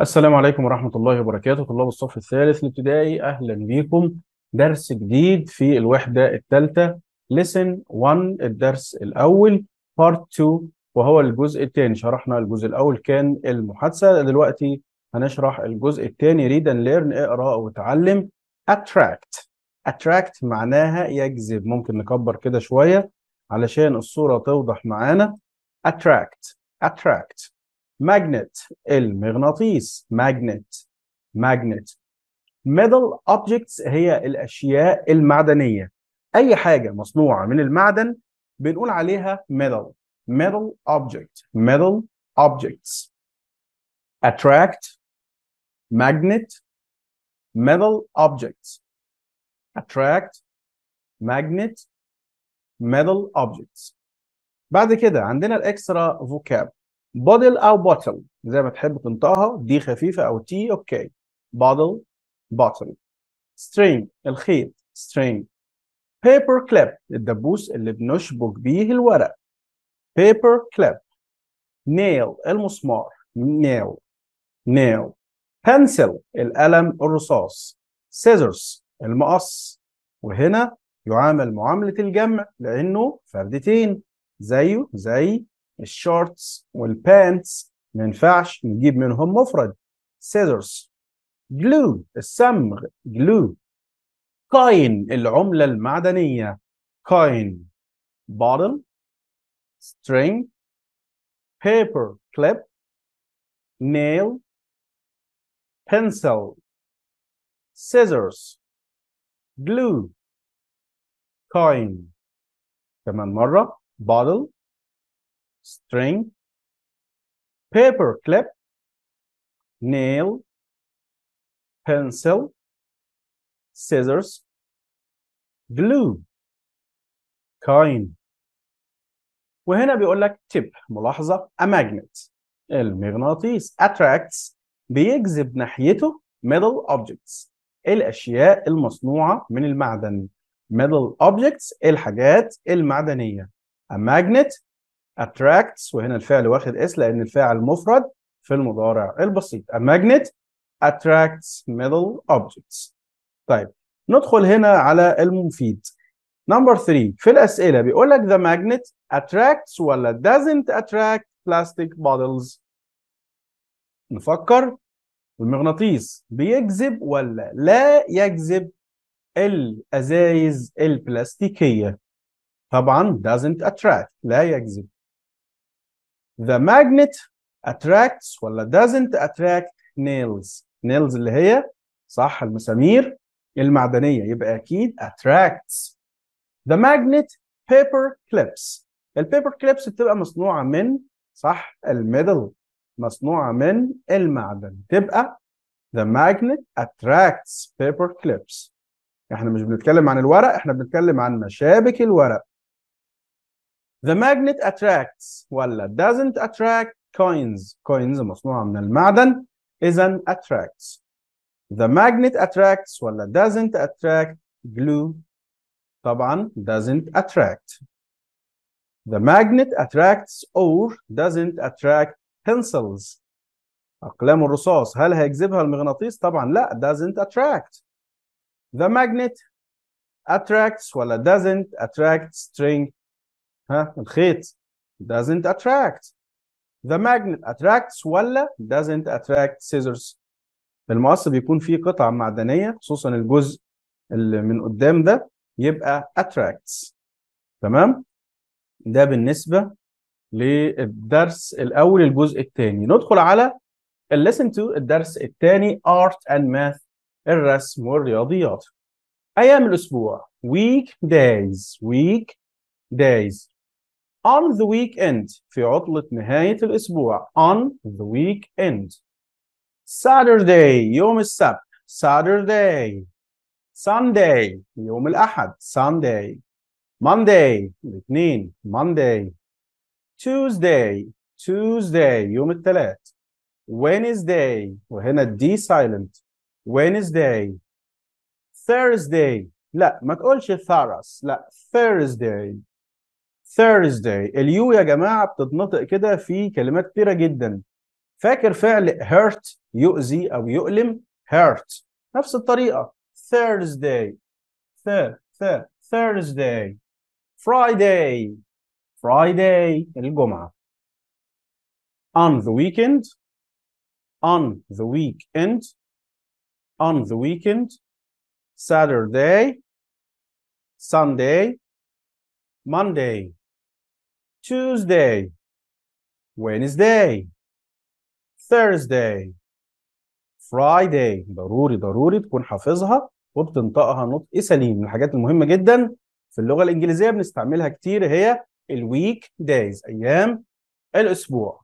السلام عليكم ورحمة الله وبركاته طلاب الصف الثالث الابتدائي أهلا بيكم درس جديد في الوحدة الثالثة Lesson 1 الدرس الأول Part 2 وهو الجزء الثاني شرحنا الجزء الأول كان المحادثة دلوقتي هنشرح الجزء الثاني Read and Learn اقرأ وتعلم Attract Attract معناها يجذب ممكن نكبر كده شوية علشان الصورة توضح معانا Attract Attract magnet المغناطيس magnet magnet metal objects هي الاشياء المعدنيه اي حاجه مصنوعه من المعدن بنقول عليها metal metal object metal objects attract magnet metal objects attract magnet metal objects بعد كده عندنا الاكسترا vocab بودل او بوتل زي ما تحب تنطقها دي خفيفه او تي اوكي بودل بوتل سترينج الخيط سترينج بيبر كليب الدبوس اللي بنشبك بيه الورق بيبر كليب نيل المسمار نيل نيل بنسل القلم الرصاص سيزرز المقص وهنا يعامل معاملة الجمع لأنه فردتين زيه زي الشورتس والبانتس ما ينفعش نجيب منهم مفرد scissors glue الصمغ glue coin العملة المعدنية coin bottle string paper clip nail pencil scissors glue coin كمان مرة bottle string paper clip nail pencil scissors glue coin وهنا بيقول لك tip ملاحظه a magnet المغناطيس attracts بيجذب ناحيته metal objects الاشياء المصنوعه من المعدن metal objects الحاجات المعدنيه a magnet attracts وهنا الفعل واخد اس لان الفاعل مفرد في المضارع البسيط a magnet attracts metal objects طيب ندخل هنا على المفيد نمبر 3 في الاسئله بيقول لك the magnet attracts ولا doesn't attract plastic bottles نفكر المغناطيس بيجذب ولا لا يجذب الازايز البلاستيكيه طبعا doesn't attract لا يجذب the magnet attracts ولا doesn't attract nails nails اللي هي صح المسامير المعدنية يبقى أكيد attracts the magnet paper clips البيبر كليبس بتبقى مصنوعة من صح الميدل مصنوعة من المعدن تبقى the magnet attracts paper clips احنا مش بنتكلم عن الورق احنا بنتكلم عن مشابك الورق The magnet attracts ولا doesn't attract coins coins مصنوعة من المعدن not attracts The magnet attracts ولا doesn't attract glue طبعا doesn't attract The magnet attracts or doesn't attract pencils أقلام الرصاص هل هيجذبها المغناطيس؟ طبعا لا doesn't attract The magnet attracts ولا doesn't attract string ها الخيط doesn't attract the magnet attracts ولا doesn't attract scissors المقص بيكون فيه قطع معدنيه خصوصا الجزء اللي من قدام ده يبقى attracts تمام ده بالنسبه للدرس الاول الجزء الثاني ندخل على الليسن تو الدرس الثاني art and math الرسم والرياضيات ايام الاسبوع week days week days on the weekend في عطلة نهاية الأسبوع on the weekend Saturday يوم السبت Saturday Sunday يوم الأحد Sunday Monday الاثنين Monday Tuesday Tuesday يوم الثلاث Wednesday وهنا D silent Wednesday Thursday لا ما تقولش Thursday لا Thursday Thursday اليو يا جماعه بتتنطق كده في كلمات كتيره جدا فاكر فعل hurt يؤذي او يؤلم hurt نفس الطريقه Thursday th th Thursday Friday Friday الجمعه on the weekend on the weekend on the weekend Saturday Sunday Monday Tuesday Wednesday Thursday Friday ضروري ضروري تكون حافظها وبتنطقها نطق سليم من الحاجات المهمة جدا في اللغة الإنجليزية بنستعملها كتير هي الويك دايز أيام الأسبوع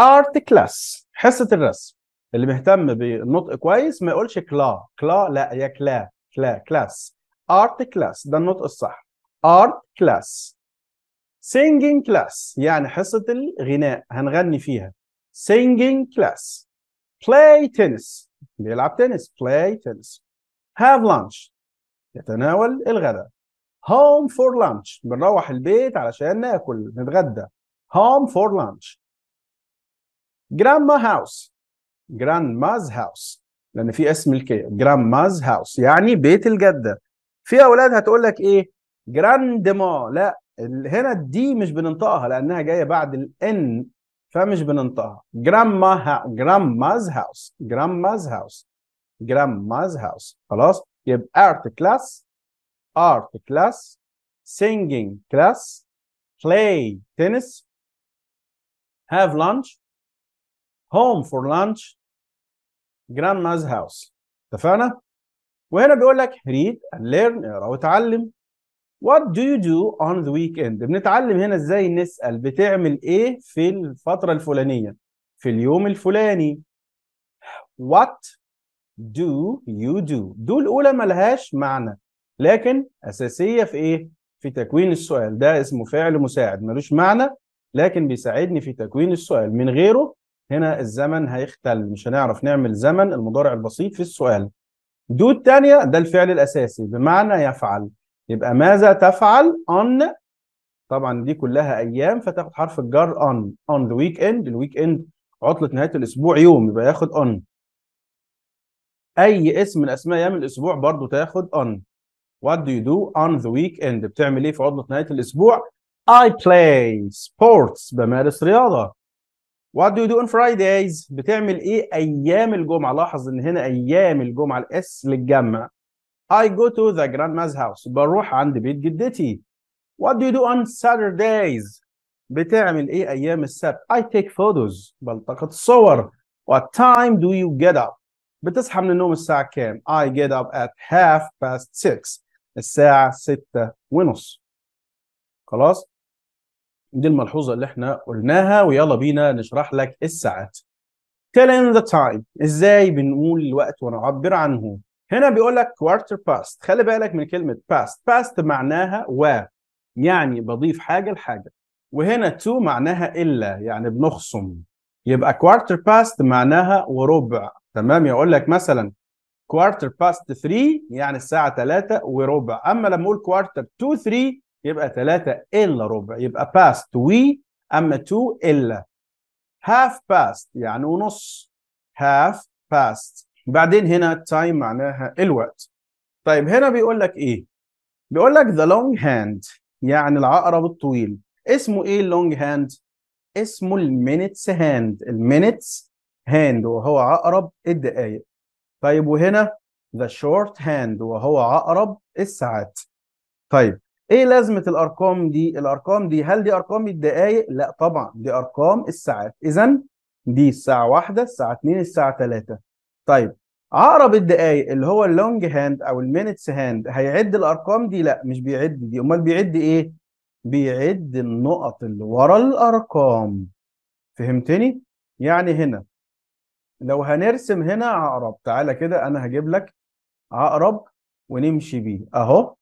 ارت كلاس حصة الرسم اللي مهتم بالنطق كويس ما يقولش كلا كلا لا يا كلا كلا كلاس ارت كلاس ده النطق الصح ارت كلاس singing class يعني حصة الغناء هنغني فيها singing class play tennis بيلعب تنس play tennis have lunch يتناول الغداء home for lunch بنروح البيت علشان ناكل نتغدى home for lunch grandma house grandma's house لان في اسم الكي grandma's house يعني بيت الجده في اولاد هتقول لك ايه grandma لا هنا الدي مش بننطقها لانها جايه بعد الان فمش بننطقها جراما ها جراماز هاوس جراماز هاوس جراماز هاوس خلاص يبقى ارت كلاس ارت كلاس singing class play tennis have lunch home for lunch جراماز هاوس اتفقنا وهنا بيقول لك read and learn اقرا وتعلم What do you do on the weekend? بنتعلم هنا ازاي نسأل بتعمل ايه في الفترة الفلانية في اليوم الفلاني What do you do دو الأولى ملهاش معنى لكن أساسية في ايه؟ في تكوين السؤال ده اسمه فعل مساعد ملوش معنى لكن بيساعدني في تكوين السؤال من غيره هنا الزمن هيختل مش هنعرف نعمل زمن المضارع البسيط في السؤال دو الثانية ده الفعل الأساسي بمعنى يفعل يبقى ماذا تفعل on طبعا دي كلها ايام فتاخد حرف الجر on on the weekend الويك اند عطله نهايه الاسبوع يوم يبقى ياخد on اي اسم من اسماء ايام الاسبوع برضو تاخد on what do you do on the weekend بتعمل ايه في عطله نهايه الاسبوع I play sports بمارس رياضه What do you do on Fridays؟ بتعمل ايه ايام الجمعه؟ لاحظ ان هنا ايام الجمعه الاس للجمع. I go to the grandma's house بروح عند بيت جدتي What do you do on Saturdays بتعمل ايه ايام السبت I take photos بلتقط صور What time do you get up بتصحى من النوم الساعة كام I get up at half past six الساعة ستة ونص خلاص دي الملحوظة اللي احنا قلناها ويلا بينا نشرح لك الساعات telling the time ازاي بنقول الوقت ونعبر عنه هنا بيقول لك كوارتر باست خلي بالك من كلمه باست باست معناها و يعني بضيف حاجه لحاجه وهنا تو معناها الا يعني بنخصم يبقى كوارتر باست معناها وربع تمام يقول لك مثلا كوارتر باست 3 يعني الساعه 3 وربع اما لما اقول كوارتر 2 3 يبقى 3 الا ربع يبقى باست وي اما 2 الا هاف باست يعني ونص هاف باست بعدين هنا تايم معناها الوقت طيب هنا بيقول لك ايه بيقول لك ذا لونج هاند يعني العقرب الطويل اسمه ايه اللونج هاند اسمه المينتس هاند المينتس هاند وهو عقرب الدقائق طيب وهنا ذا شورت هاند وهو عقرب الساعات طيب ايه لازمه الارقام دي الارقام دي هل دي ارقام الدقائق لا طبعا دي ارقام الساعات اذا دي الساعه واحدة الساعه 2 الساعه 3 طيب عقرب الدقايق اللي هو اللونج هاند او المينتس هاند هيعد الارقام دي لا مش بيعد دي امال بيعد ايه بيعد النقط اللي ورا الارقام فهمتني يعني هنا لو هنرسم هنا عقرب تعالى كده انا هجيب لك عقرب ونمشي بيه اهو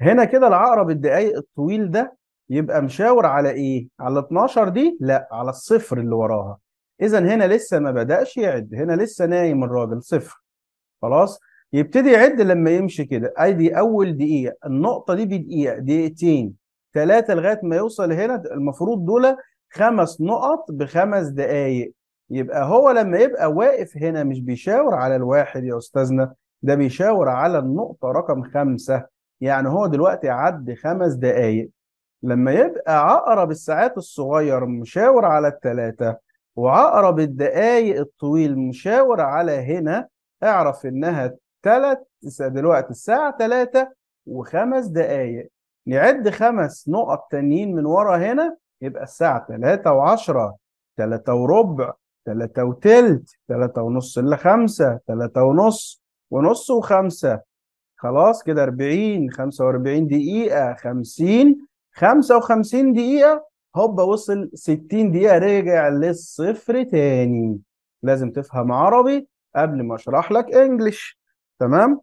هنا كده العقرب الدقايق الطويل ده يبقى مشاور على ايه على 12 دي لا على الصفر اللي وراها اذا هنا لسه ما بداش يعد هنا لسه نايم الراجل صفر خلاص يبتدي يعد لما يمشي كده ادي اول دقيقه النقطه دي بدقيقه دقيقتين ثلاثه لغايه ما يوصل هنا المفروض دول خمس نقط بخمس دقائق يبقى هو لما يبقى واقف هنا مش بيشاور على الواحد يا استاذنا ده بيشاور على النقطه رقم خمسة يعني هو دلوقتي عد خمس دقائق لما يبقى عقرب الساعات الصغير مشاور على الثلاثة وعقرب الدقايق الطويل مشاور على هنا اعرف انها تلت دلوقتي الساعة تلاتة وخمس دقايق نعد خمس نقط تانيين من ورا هنا يبقى الساعة تلاتة وعشرة تلاتة وربع تلاتة وتلت تلاتة ونص إلا خمسة تلاتة ونص ونص وخمسة خلاص كده أربعين خمسة وأربعين دقيقة خمسين خمسة وخمسين دقيقة هوبا وصل 60 دقيقة رجع للصفر تاني لازم تفهم عربي قبل ما اشرح لك انجلش تمام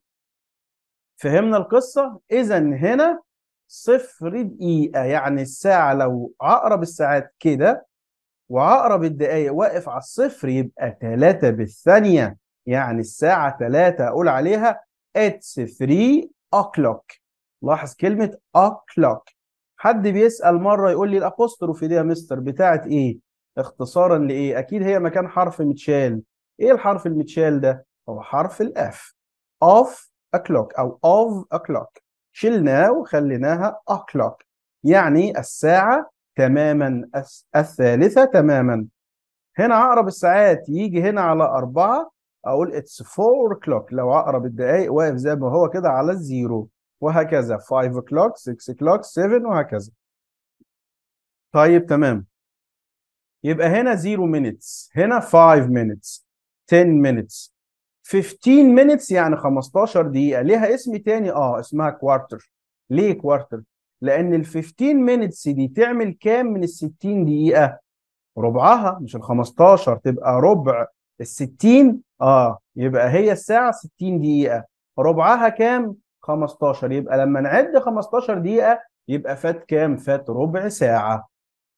فهمنا القصة اذا هنا صفر دقيقة يعني الساعة لو عقرب الساعات كده وعقرب الدقايق واقف على الصفر يبقى ثلاثة بالثانية يعني الساعة ثلاثة أقول عليها اتس 3 o'clock لاحظ كلمة o'clock حد بيسال مره يقول لي الابوستروفي دي يا مستر بتاعت ايه اختصارا لايه اكيد هي مكان حرف متشال ايه الحرف المتشال ده هو حرف الاف اوف اكلوك او اوف اكلوك شلناه وخليناها اكلوك يعني الساعه تماما الثالثه تماما هنا عقرب الساعات يجي هنا على أربعة أقول اتس فور كلوك لو عقرب الدقايق واقف زي ما هو كده على الزيرو وهكذا 5 o'clock 6 o'clock 7 وهكذا طيب تمام يبقى هنا 0 minutes هنا 5 minutes 10 minutes 15 minutes يعني 15 دقيقة ليها اسم تاني اه اسمها كوارتر ليه كوارتر؟ لأن ال 15 minutes دي تعمل كام من ال 60 دقيقة؟ ربعها مش ال 15 تبقى ربع ال 60 اه يبقى هي الساعة 60 دقيقة ربعها كام؟ 15 يبقى لما نعد 15 دقيقة يبقى فات كام؟ فات ربع ساعة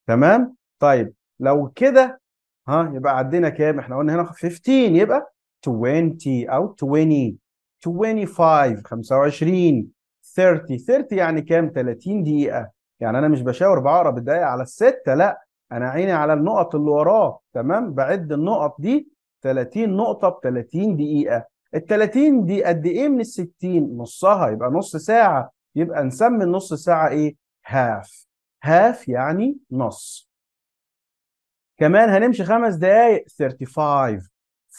تمام؟ طيب لو كده ها يبقى عدينا كام؟ احنا قلنا هنا 15 يبقى 20 أو 20 25 25 30 30 يعني كام؟ 30 دقيقة يعني أنا مش بشاور بعقرب الدقيقه على الستة لا أنا عيني على النقط اللي وراه تمام؟ بعد النقط دي 30 نقطة ب 30 دقيقة ال 30 دي قد ايه من ال 60 نصها يبقى نص ساعه يبقى نسمي النص ساعه ايه هاف هاف يعني نص كمان هنمشي خمس دقايق 35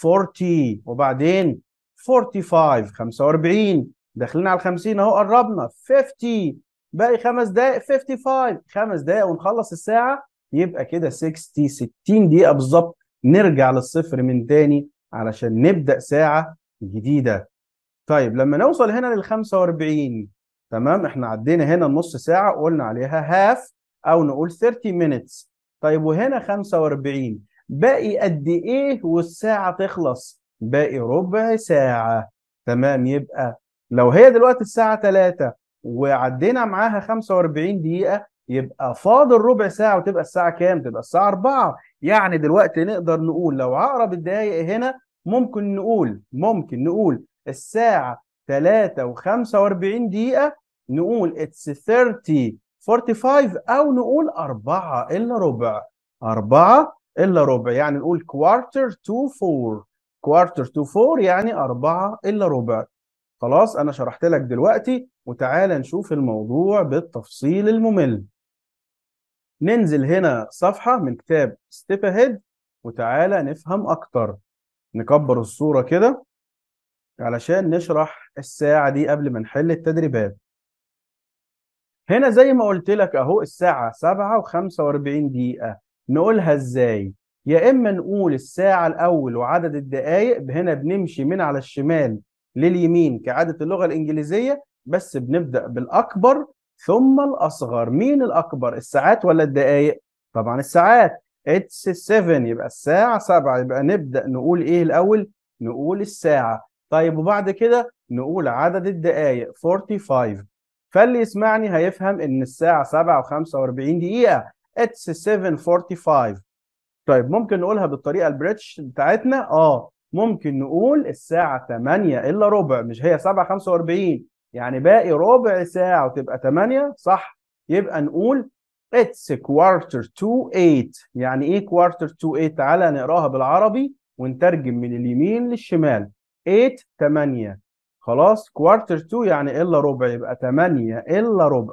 40 وبعدين 45 45 داخلين على ال 50 اهو قربنا 50 باقي خمس دقايق 55 خمس دقايق ونخلص الساعه يبقى كده 60 60 دقيقه بالظبط نرجع للصفر من تاني علشان نبدا ساعه جديده طيب لما نوصل هنا لل 45 تمام احنا عدينا هنا النص ساعه قلنا عليها هاف او نقول 30 minutes طيب وهنا 45 باقي قد ايه والساعه تخلص باقي ربع ساعه تمام يبقى لو هي دلوقتي الساعه 3 وعدينا معاها 45 دقيقه يبقى فاضل ربع ساعه وتبقى الساعه كام تبقى الساعه 4 يعني دلوقتي نقدر نقول لو عقرب الدقايق هنا ممكن نقول ممكن نقول الساعة 3 و45 دقيقة نقول it's 30 45 أو نقول 4 إلا ربع 4 إلا ربع يعني نقول quarter to 4 quarter to 4 يعني 4 إلا ربع خلاص أنا شرحت لك دلوقتي وتعالى نشوف الموضوع بالتفصيل الممل ننزل هنا صفحة من كتاب Step Ahead وتعالى نفهم أكتر نكبر الصورة كده علشان نشرح الساعة دي قبل ما نحل التدريبات هنا زي ما قلت لك اهو الساعة سبعة وخمسة واربعين دقيقة نقولها ازاي؟ يا اما نقول الساعة الاول وعدد الدقايق هنا بنمشي من على الشمال لليمين كعادة اللغة الانجليزية بس بنبدأ بالاكبر ثم الاصغر مين الاكبر الساعات ولا الدقايق؟ طبعا الساعات اتس 7 يبقى الساعة 7 يبقى نبدأ نقول إيه الأول؟ نقول الساعة طيب وبعد كده نقول عدد الدقايق 45 فاللي يسمعني هيفهم إن الساعة 7 و45 دقيقة اتس 7:45 طيب ممكن نقولها بالطريقة البريتش بتاعتنا؟ آه ممكن نقول الساعة 8 إلا ربع مش هي 7 45 يعني باقي ربع ساعة وتبقى 8 صح يبقى نقول It's quarter to eight يعني إيه quarter to eight تعالى نقراها بالعربي ونترجم من اليمين للشمال 8 8 خلاص quarter to يعني إلا ربع يبقى 8 إلا ربع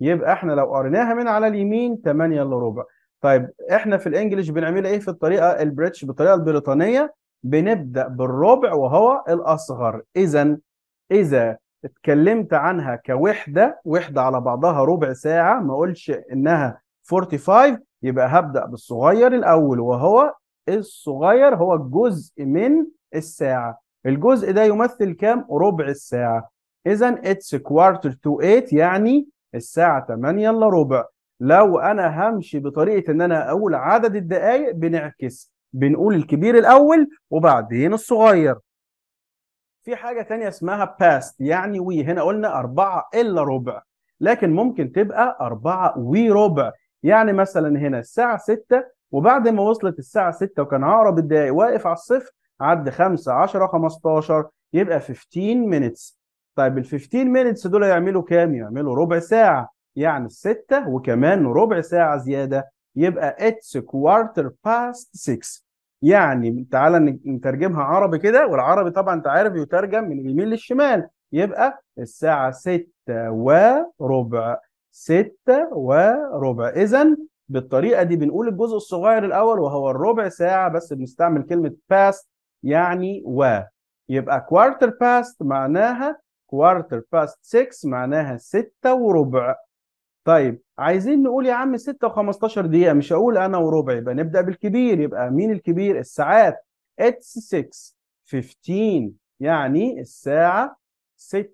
يبقى إحنا لو قريناها من على اليمين 8 إلا ربع طيب إحنا في الإنجليش بنعملها إيه في الطريقة البريتش بالطريقة البريطانية بنبدأ بالربع وهو الأصغر إذا إذا اتكلمت عنها كوحده وحده على بعضها ربع ساعه ما اقولش انها 45 يبقى هبدا بالصغير الاول وهو الصغير هو الجزء من الساعه الجزء ده يمثل كام ربع الساعه اذا اتس كوارتر تو eight يعني الساعه 8 الا ربع لو انا همشي بطريقه ان انا اقول عدد الدقائق بنعكس بنقول الكبير الاول وبعدين الصغير في حاجه تانية اسمها باست يعني وي هنا قلنا أربعة الا ربع لكن ممكن تبقى أربعة وي ربع يعني مثلا هنا الساعه 6 وبعد ما وصلت الساعه 6 وكان عقرب الدقايق واقف على الصفر عد 5 10 15 يبقى 15 minutes طيب ال 15 minutes دول يعملوا كام يعملوا ربع ساعه يعني الستة وكمان ربع ساعه زياده يبقى it's quarter past 6 يعني تعالى نترجمها عربي كده والعربي طبعا انت عارف يترجم من اليمين للشمال يبقى الساعة ستة وربع ستة وربع إذا بالطريقة دي بنقول الجزء الصغير الأول وهو الربع ساعة بس بنستعمل كلمة past يعني و يبقى quarter past معناها quarter past 6 معناها ستة وربع طيب عايزين نقول يا عم 6 و15 دقيقة مش هقول أنا وربع يبقى نبدأ بالكبير يبقى مين الكبير؟ الساعات اتس 6 15 يعني الساعة 6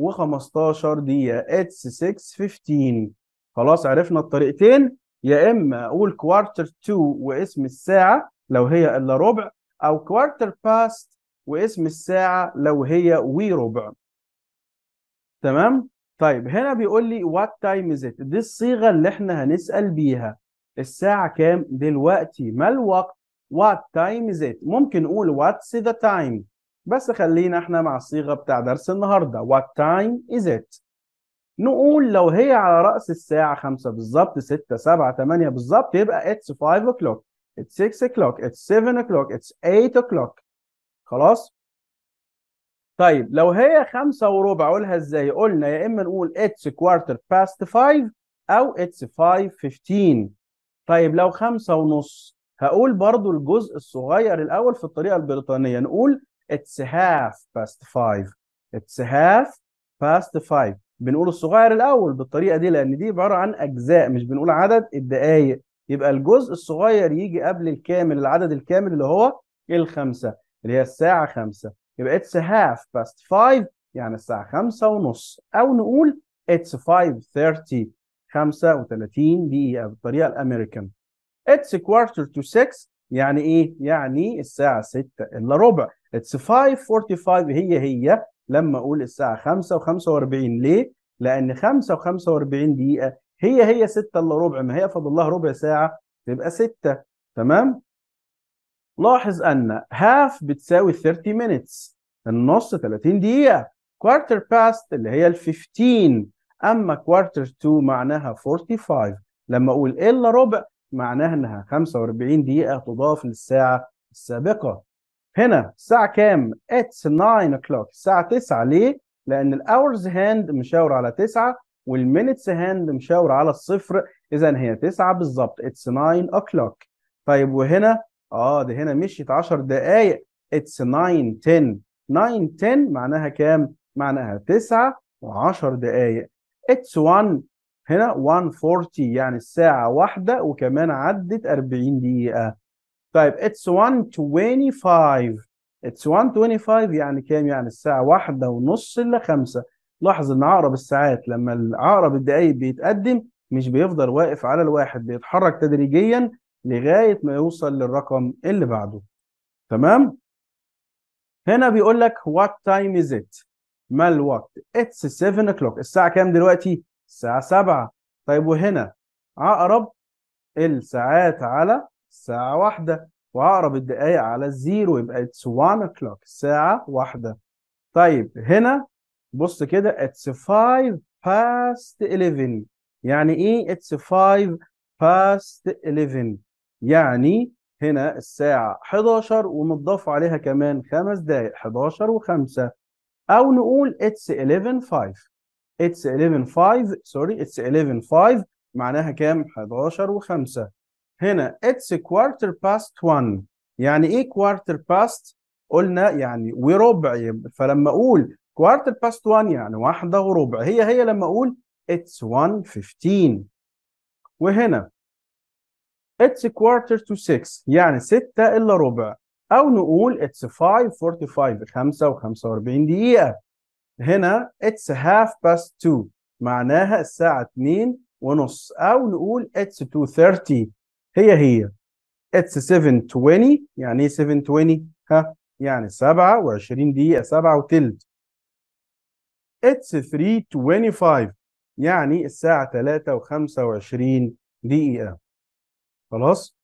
و15 دقيقة اتس 6 15 خلاص عرفنا الطريقتين يا إما أقول كوارتر 2 واسم الساعة لو هي إلا ربع أو كوارتر باست واسم الساعة لو هي وي ربع تمام؟ طيب هنا بيقول لي وات تايم از ات دي الصيغه اللي احنا هنسال بيها الساعه كام دلوقتي ما الوقت وات تايم از ات ممكن نقول وات سي ذا تايم بس خلينا احنا مع الصيغه بتاع درس النهارده وات تايم از ات نقول لو هي على راس الساعه 5 بالظبط 6 7 8 بالظبط يبقى اتس 5 اوكلوك اتس 6 اوكلوك اتس 7 اوكلوك اتس 8 اوكلوك خلاص طيب لو هي خمسة وربع قولها ازاي؟ قلنا يا اما نقول اتس كوارتر باست 5 او اتس 5:15 طيب لو خمسة ونص هقول برضو الجزء الصغير الاول في الطريقة البريطانية نقول اتس هاف باست 5 اتس هاف باست 5 بنقول الصغير الاول بالطريقة دي لان دي عبارة عن اجزاء مش بنقول عدد الدقائق يبقى الجزء الصغير يجي قبل الكامل العدد الكامل اللي هو الخمسة اللي هي الساعة خمسة يبقى اتس هاف باست five يعني الساعه خمسة ونص او نقول اتس خمسة 35 دقيقه بالطريقه الامريكان اتس كوارتر تو six يعني ايه يعني الساعه 6 الا ربع اتس five هي هي لما اقول الساعه 5 و45 ليه لان 5 و45 دقيقه هي هي 6 الا ربع ما هي فضل لها ربع ساعه تبقى 6 تمام لاحظ ان هاف بتساوي 30 minutes النص 30 دقيقة كوارتر باست اللي هي ال 15 اما كوارتر to معناها 45 لما اقول الا ربع معناها انها 45 دقيقة تضاف للساعة السابقة هنا الساعة كام؟ اتس 9 o'clock الساعة 9 ليه؟ لأن الأورز هاند مشاور على 9 والمينتس هاند مشاور على الصفر إذا هي 9 بالظبط اتس 9 o'clock طيب وهنا اه ده هنا مشيت 10 دقائق اتس 9 10 9 10 معناها كام؟ معناها 9 و10 دقائق اتس 1 هنا 1:40 يعني الساعة واحدة وكمان عدت 40 دقيقة طيب اتس 1:25 اتس 1:25 يعني كام؟ يعني الساعة واحدة ونص إلا خمسة لاحظ إن عقرب الساعات لما عقرب الدقايق بيتقدم مش بيفضل واقف على الواحد بيتحرك تدريجيا لغايه ما يوصل للرقم اللي بعده تمام هنا بيقول لك what time is it ما الوقت it's 7 o'clock الساعه كام دلوقتي الساعه 7 طيب وهنا عقرب الساعات على الساعه واحدة وعقرب الدقائق على الزيرو يبقى it's 1 o'clock الساعه واحدة طيب هنا بص كده it's 5 past 11 يعني ايه it's 5 past 11 يعني هنا الساعة 11 ومتضاف عليها كمان خمس دقايق 11 و5 أو نقول it's 11.5 it's 11.5 سوري it's 11.5 معناها كام 11 و5 هنا it's quarter past 1 يعني إيه quarter past قلنا يعني وربع فلما أقول quarter past 1 يعني واحدة وربع هي هي لما أقول it's 1:15 وهنا it's quarter to six يعني ستة إلا ربع أو نقول it's five forty five خمسة وخمسة وأربعين دقيقة هنا it's half past two معناها الساعة اتنين ونص أو نقول it's two thirty هي هي it's seven twenty يعني إيه seven twenty ها يعني سبعة وعشرين دقيقة سبعة وتلت it's three twenty five يعني الساعة تلاتة وخمسة وعشرين دقيقة خلاص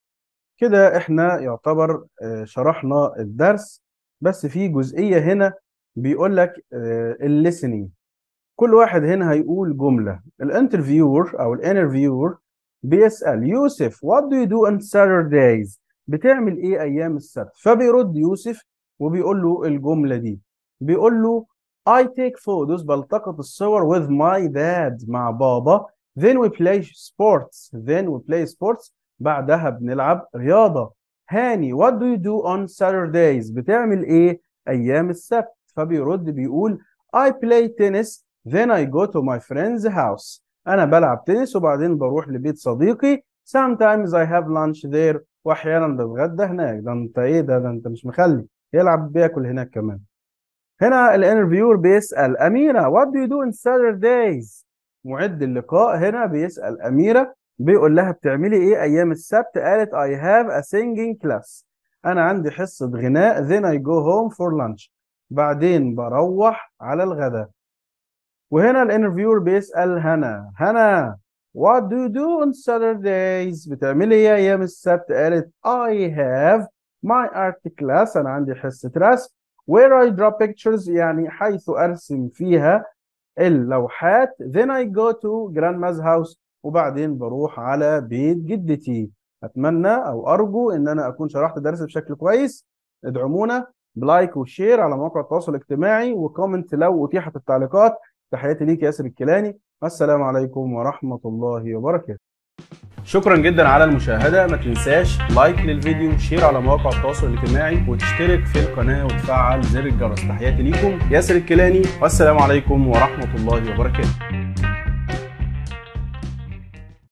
كده احنا يعتبر آه، شرحنا الدرس بس في جزئية هنا بيقول لك آه، الليسنينج كل واحد هنا هيقول جملة الانترفيور او الانترفيور بيسأل يوسف what do you do on Saturdays بتعمل ايه ايام السبت فبيرد يوسف وبيقول له الجملة دي بيقول له I take photos بلتقط الصور with my dad مع بابا then we play sports then we play sports بعدها بنلعب رياضة هاني what do you do on Saturdays بتعمل ايه ايام السبت فبيرد بيقول I play tennis then I go to my friend's house انا بلعب تنس وبعدين بروح لبيت صديقي sometimes I have lunch there واحيانا بتغدى هناك ده انت ايه ده ده انت مش مخلي يلعب بياكل هناك كمان هنا الانترفيور بيسأل أميرة what do you do on Saturdays معد اللقاء هنا بيسأل أميرة بيقول لها بتعملي ايه ايام السبت قالت I have a singing class انا عندي حصة غناء then I go home for lunch بعدين بروح على الغداء وهنا الانترفيور بيسأل هنا هنا What do you do on Saturdays بتعملي ايه ايام السبت قالت I have my art class انا عندي حصة رسم where I draw pictures يعني حيث ارسم فيها اللوحات then I go to grandma's house وبعدين بروح على بيت جدتي اتمنى او ارجو ان انا اكون شرحت الدرس بشكل كويس ادعمونا بلايك وشير على مواقع التواصل الاجتماعي وكومنت لو اتيحت التعليقات تحياتي ليك ياسر الكيلاني والسلام عليكم ورحمه الله وبركاته شكرا جدا على المشاهده ما تنساش لايك للفيديو شير على مواقع التواصل الاجتماعي وتشترك في القناه وتفعل زر الجرس تحياتي ليكم ياسر الكيلاني والسلام عليكم ورحمه الله وبركاته